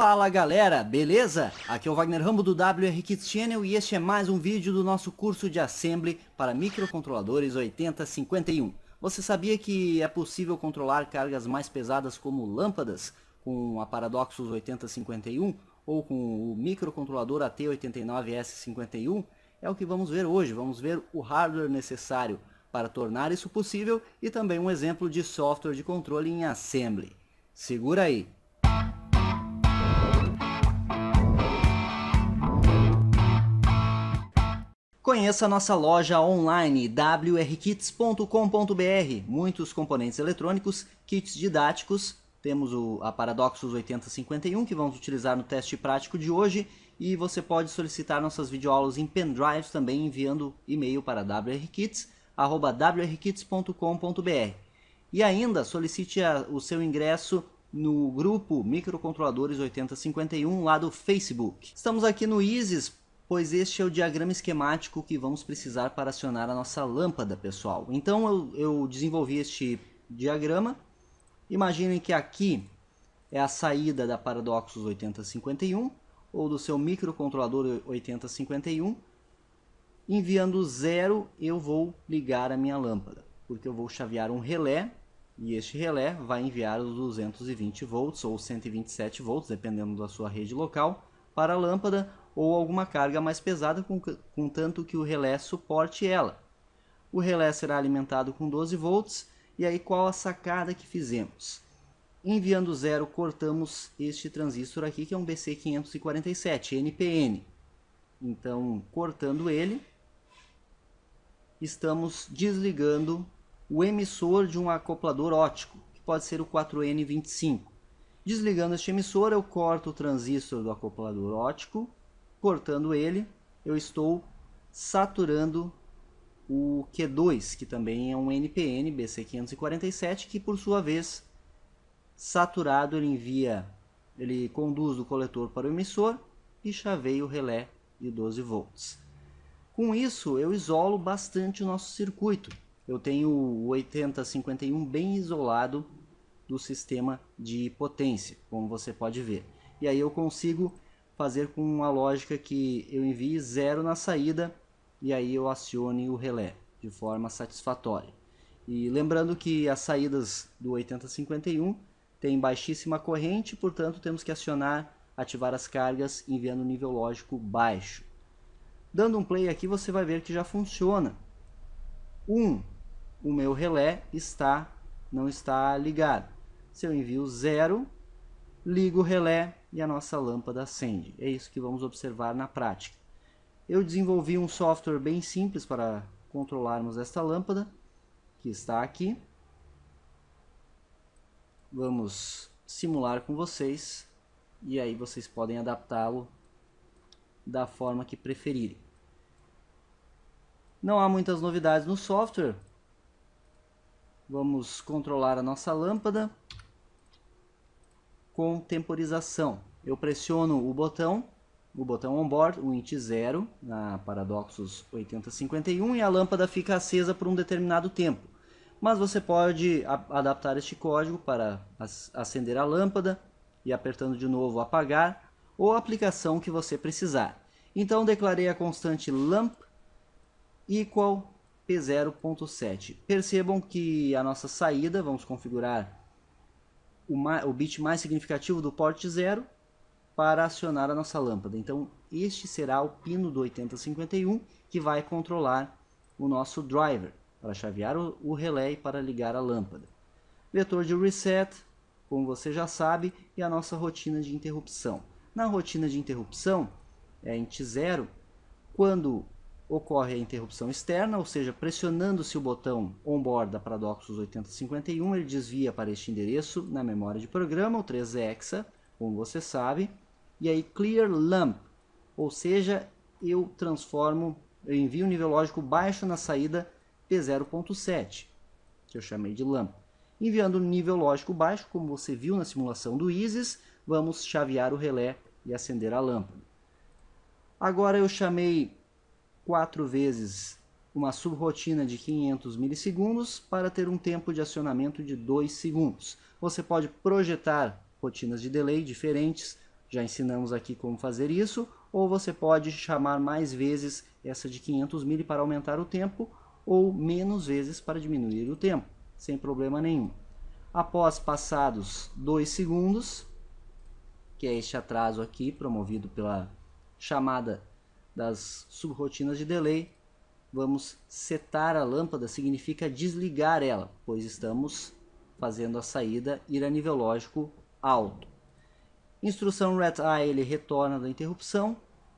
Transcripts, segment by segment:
Fala galera, beleza? Aqui é o Wagner Rambo do WR Kids Channel e este é mais um vídeo do nosso curso de Assembly para microcontroladores 8051. Você sabia que é possível controlar cargas mais pesadas como lâmpadas com a Paradoxus 8051 ou com o microcontrolador AT89S51? É o que vamos ver hoje, vamos ver o hardware necessário para tornar isso possível e também um exemplo de software de controle em Assembly. Segura aí! Conheça nossa loja online wrkits.com.br, muitos componentes eletrônicos, kits didáticos, temos o, a Paradoxos 8051 que vamos utilizar no teste prático de hoje e você pode solicitar nossas videoaulas em pendrives também enviando e-mail para wrkits.wrkits.com.br E ainda solicite a, o seu ingresso no grupo Microcontroladores 8051 lá do Facebook. Estamos aqui no ISIS pois este é o diagrama esquemático que vamos precisar para acionar a nossa lâmpada, pessoal. Então eu, eu desenvolvi este diagrama. Imaginem que aqui é a saída da Paradoxus 8051 ou do seu microcontrolador 8051. Enviando zero, eu vou ligar a minha lâmpada, porque eu vou chavear um relé e este relé vai enviar os 220 volts ou 127 volts, dependendo da sua rede local, para a lâmpada, ou alguma carga mais pesada, contanto que o relé suporte ela. O relé será alimentado com 12 volts, e aí qual a sacada que fizemos? Enviando zero, cortamos este transistor aqui, que é um BC547, NPN. Então, cortando ele, estamos desligando o emissor de um acoplador ótico, que pode ser o 4N25. Desligando este emissor, eu corto o transistor do acoplador ótico cortando ele, eu estou saturando o Q2, que também é um NPN BC547, que por sua vez, saturado, ele envia, ele conduz o coletor para o emissor e chaveia o relé de 12 volts. Com isso, eu isolo bastante o nosso circuito. Eu tenho o 8051 bem isolado do sistema de potência, como você pode ver. E aí eu consigo fazer com uma lógica que eu envie zero na saída e aí eu acione o relé de forma satisfatória. E lembrando que as saídas do 8051 têm baixíssima corrente, portanto temos que acionar, ativar as cargas enviando nível lógico baixo. Dando um play aqui você vai ver que já funciona. 1. Um, o meu relé está não está ligado. Se eu envio 0, ligo o relé, e a nossa lâmpada acende. É isso que vamos observar na prática. Eu desenvolvi um software bem simples para controlarmos esta lâmpada, que está aqui. Vamos simular com vocês e aí vocês podem adaptá-lo da forma que preferirem. Não há muitas novidades no software. Vamos controlar a nossa lâmpada com temporização. Eu pressiono o botão, o botão on-board, o int 0, na Paradoxos 8051, e a lâmpada fica acesa por um determinado tempo. Mas você pode adaptar este código para acender a lâmpada e apertando de novo apagar, ou a aplicação que você precisar. Então declarei a constante lamp equal p0.7. Percebam que a nossa saída, vamos configurar o, o bit mais significativo do port zero para acionar a nossa lâmpada. Então, este será o pino do 8051 que vai controlar o nosso driver para chavear o, o relé e para ligar a lâmpada. Vetor de reset, como você já sabe, e a nossa rotina de interrupção. Na rotina de interrupção, é t 0 quando ocorre a interrupção externa, ou seja, pressionando-se o botão onboard da Paradoxus 8051, ele desvia para este endereço na memória de programa, o 3-hexa, como você sabe, e aí clear lamp, ou seja, eu transformo, eu envio um nível lógico baixo na saída P0.7, que eu chamei de lamp, Enviando um nível lógico baixo, como você viu na simulação do ISIS, vamos chavear o relé e acender a lâmpada. Agora eu chamei quatro vezes uma subrotina de 500 milissegundos para ter um tempo de acionamento de 2 segundos. Você pode projetar rotinas de delay diferentes, já ensinamos aqui como fazer isso, ou você pode chamar mais vezes essa de 500 mili para aumentar o tempo, ou menos vezes para diminuir o tempo, sem problema nenhum. Após passados 2 segundos, que é este atraso aqui promovido pela chamada das subrotinas de delay, vamos setar a lâmpada, significa desligar ela, pois estamos fazendo a saída ir a nível lógico alto. Instrução ret ele retorna da interrupção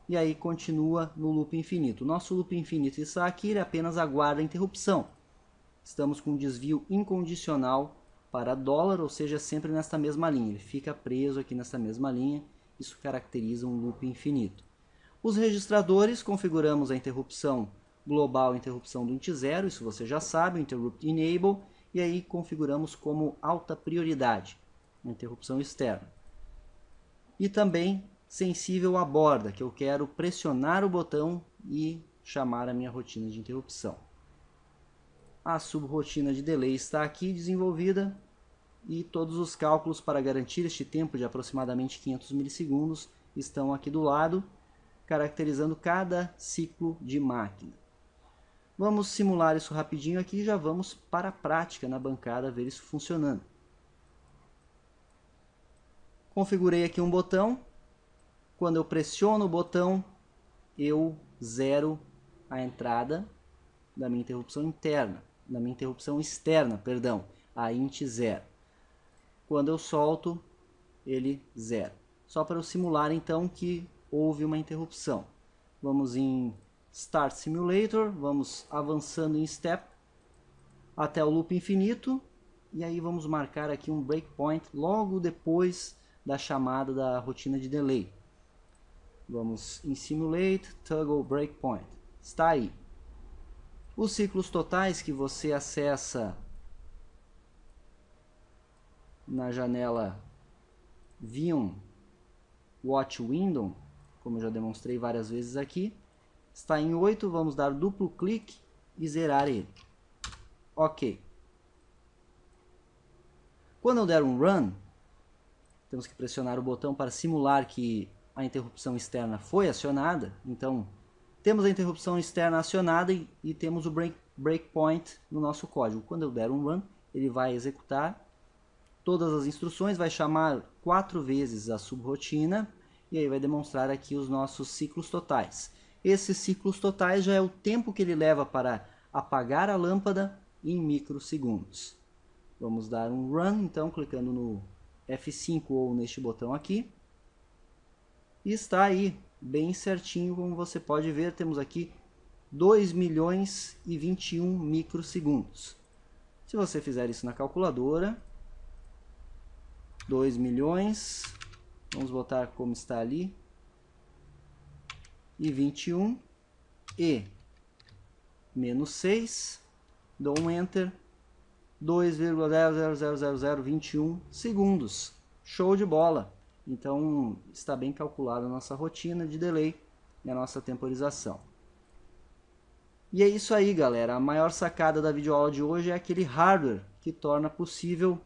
e aí continua no loop infinito. Nosso loop infinito está aqui, ele apenas aguarda a interrupção. Estamos com um desvio incondicional para dólar, ou seja, sempre nesta mesma linha. Ele fica preso aqui nesta mesma linha. Isso caracteriza um loop infinito. Os registradores configuramos a interrupção global interrupção do int 0, isso você já sabe, o interrupt enable, e aí configuramos como alta prioridade, interrupção externa. E também sensível à borda, que eu quero pressionar o botão e chamar a minha rotina de interrupção. A subrotina de delay está aqui desenvolvida e todos os cálculos para garantir este tempo de aproximadamente 500 milissegundos estão aqui do lado caracterizando cada ciclo de máquina. Vamos simular isso rapidinho aqui e já vamos para a prática na bancada ver isso funcionando. Configurei aqui um botão. Quando eu pressiono o botão, eu zero a entrada da minha interrupção interna, da minha interrupção externa, perdão, a int zero. Quando eu solto, ele zero. Só para eu simular então que houve uma interrupção. Vamos em Start Simulator, vamos avançando em Step até o loop infinito e aí vamos marcar aqui um breakpoint logo depois da chamada da rotina de delay. Vamos em Simulate, Toggle Breakpoint. Está aí. Os ciclos totais que você acessa na janela View Watch Window como eu já demonstrei várias vezes aqui. Está em 8, vamos dar duplo clique e zerar ele. Ok. Quando eu der um run, temos que pressionar o botão para simular que a interrupção externa foi acionada. Então, temos a interrupção externa acionada e, e temos o break, breakpoint no nosso código. Quando eu der um run, ele vai executar todas as instruções, vai chamar quatro vezes a subrotina e aí vai demonstrar aqui os nossos ciclos totais. Esses ciclos totais já é o tempo que ele leva para apagar a lâmpada em microsegundos. Vamos dar um run, então, clicando no F5 ou neste botão aqui. E está aí, bem certinho, como você pode ver, temos aqui 2 milhões e 21 microsegundos. Se você fizer isso na calculadora, 2 milhões Vamos botar como está ali. E 21. E menos 6. Dou um Enter. 2,0000021 segundos. Show de bola! Então está bem calculada a nossa rotina de delay e a nossa temporização. E é isso aí, galera. A maior sacada da videoaula de hoje é aquele hardware que torna possível.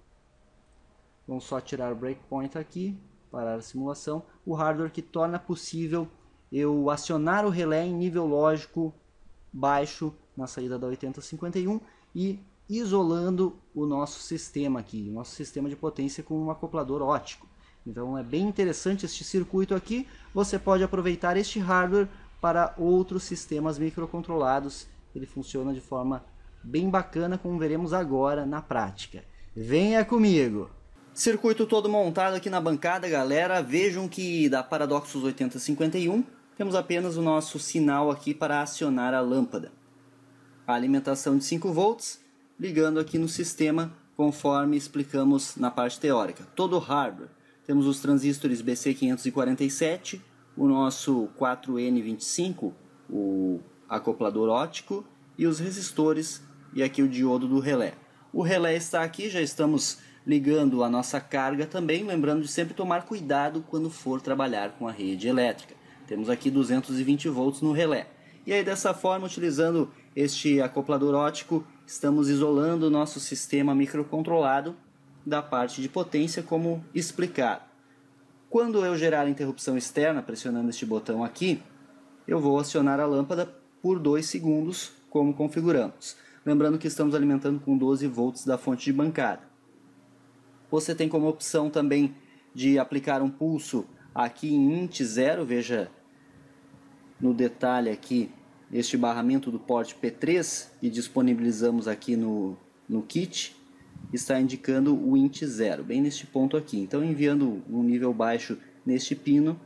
Vamos só tirar o breakpoint aqui parar a simulação, o hardware que torna possível eu acionar o relé em nível lógico baixo na saída da 8051 e isolando o nosso sistema aqui, o nosso sistema de potência com um acoplador ótico. Então é bem interessante este circuito aqui, você pode aproveitar este hardware para outros sistemas microcontrolados, ele funciona de forma bem bacana como veremos agora na prática. Venha comigo! Circuito todo montado aqui na bancada, galera. Vejam que da paradoxos 8051 temos apenas o nosso sinal aqui para acionar a lâmpada. A alimentação de 5 volts, ligando aqui no sistema conforme explicamos na parte teórica. Todo o hardware. Temos os transistores BC547, o nosso 4N25, o acoplador óptico e os resistores e aqui o diodo do relé. O relé está aqui, já estamos ligando a nossa carga também, lembrando de sempre tomar cuidado quando for trabalhar com a rede elétrica. Temos aqui 220 volts no relé. E aí dessa forma, utilizando este acoplador ótico, estamos isolando o nosso sistema microcontrolado da parte de potência como explicado. Quando eu gerar a interrupção externa pressionando este botão aqui, eu vou acionar a lâmpada por 2 segundos como configuramos. Lembrando que estamos alimentando com 12 volts da fonte de bancada. Você tem como opção também de aplicar um pulso aqui em int 0, veja no detalhe aqui este barramento do porte P3 e disponibilizamos aqui no, no kit, está indicando o int 0, bem neste ponto aqui. Então enviando um nível baixo neste pino,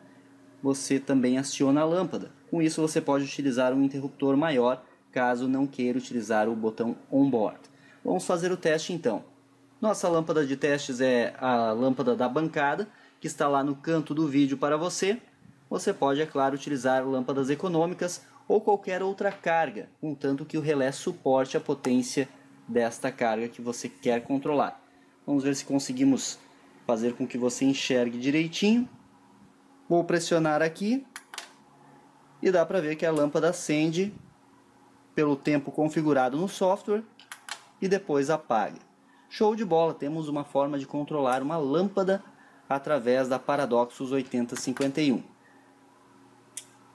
você também aciona a lâmpada. Com isso você pode utilizar um interruptor maior, caso não queira utilizar o botão onboard. Vamos fazer o teste então. Nossa lâmpada de testes é a lâmpada da bancada, que está lá no canto do vídeo para você. Você pode, é claro, utilizar lâmpadas econômicas ou qualquer outra carga, contanto que o relé suporte a potência desta carga que você quer controlar. Vamos ver se conseguimos fazer com que você enxergue direitinho. Vou pressionar aqui e dá para ver que a lâmpada acende pelo tempo configurado no software e depois apaga. Show de bola, temos uma forma de controlar uma lâmpada através da Paradoxus 8051.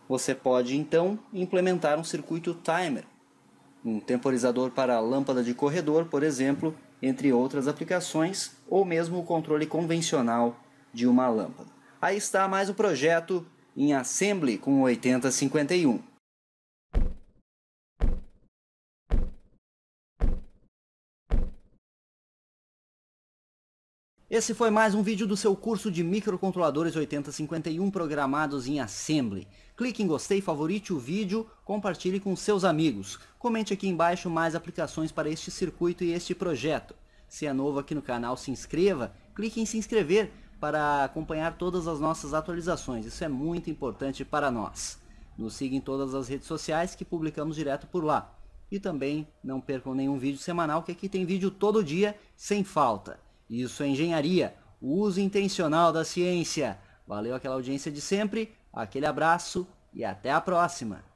Você pode então implementar um circuito timer, um temporizador para a lâmpada de corredor, por exemplo, entre outras aplicações, ou mesmo o controle convencional de uma lâmpada. Aí está mais um projeto em Assembly com 8051. Esse foi mais um vídeo do seu curso de microcontroladores 8051 programados em Assembly. Clique em gostei, favorite o vídeo, compartilhe com seus amigos. Comente aqui embaixo mais aplicações para este circuito e este projeto. Se é novo aqui no canal, se inscreva, clique em se inscrever para acompanhar todas as nossas atualizações, isso é muito importante para nós. Nos siga em todas as redes sociais que publicamos direto por lá. E também não percam nenhum vídeo semanal, que aqui tem vídeo todo dia, sem falta. Isso é engenharia, o uso intencional da ciência. Valeu aquela audiência de sempre, aquele abraço e até a próxima!